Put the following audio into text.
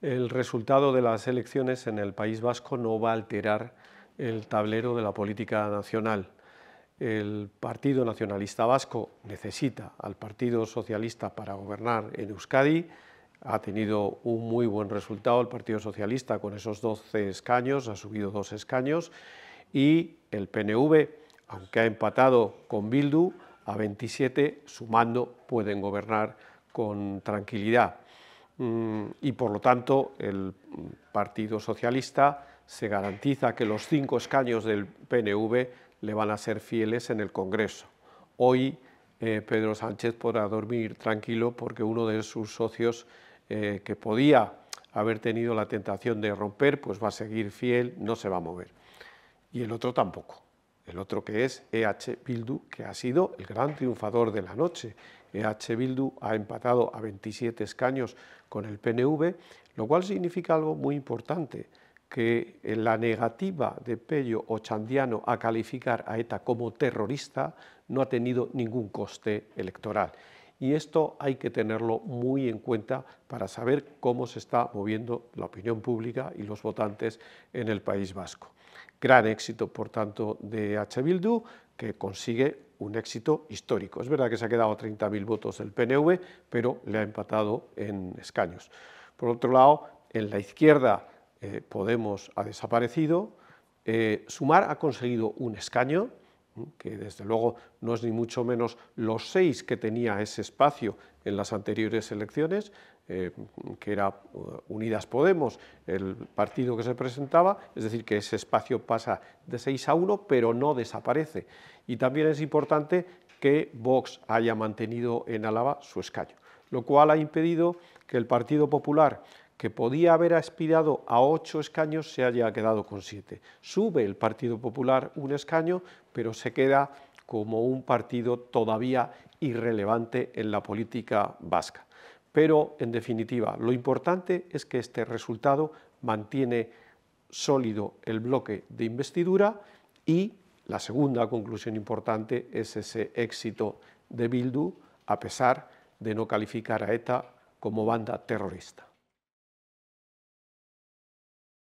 el resultado de las elecciones en el País Vasco no va a alterar el tablero de la política nacional. El Partido Nacionalista Vasco necesita al Partido Socialista para gobernar en Euskadi. Ha tenido un muy buen resultado el Partido Socialista con esos 12 escaños, ha subido dos escaños, y el PNV, aunque ha empatado con Bildu, a 27, sumando, pueden gobernar con tranquilidad. Mm, y por lo tanto el Partido Socialista se garantiza que los cinco escaños del PNV le van a ser fieles en el Congreso. Hoy eh, Pedro Sánchez podrá dormir tranquilo porque uno de sus socios eh, que podía haber tenido la tentación de romper, pues va a seguir fiel, no se va a mover. Y el otro tampoco el otro que es EH Bildu, que ha sido el gran triunfador de la noche. EH Bildu ha empatado a 27 escaños con el PNV, lo cual significa algo muy importante, que la negativa de Pello Ochandiano a calificar a ETA como terrorista no ha tenido ningún coste electoral y esto hay que tenerlo muy en cuenta para saber cómo se está moviendo la opinión pública y los votantes en el País Vasco. Gran éxito, por tanto, de H. Bildu, que consigue un éxito histórico. Es verdad que se ha quedado a 30.000 votos del PNV, pero le ha empatado en escaños. Por otro lado, en la izquierda eh, Podemos ha desaparecido, eh, Sumar ha conseguido un escaño, que desde luego no es ni mucho menos los seis que tenía ese espacio en las anteriores elecciones, eh, que era eh, Unidas Podemos, el partido que se presentaba, es decir, que ese espacio pasa de seis a uno, pero no desaparece. Y también es importante que Vox haya mantenido en Álava su escaño, lo cual ha impedido que el Partido Popular, que podía haber aspirado a ocho escaños se haya quedado con siete. Sube el Partido Popular un escaño, pero se queda como un partido todavía irrelevante en la política vasca. Pero, en definitiva, lo importante es que este resultado mantiene sólido el bloque de investidura y la segunda conclusión importante es ese éxito de Bildu a pesar de no calificar a ETA como banda terrorista.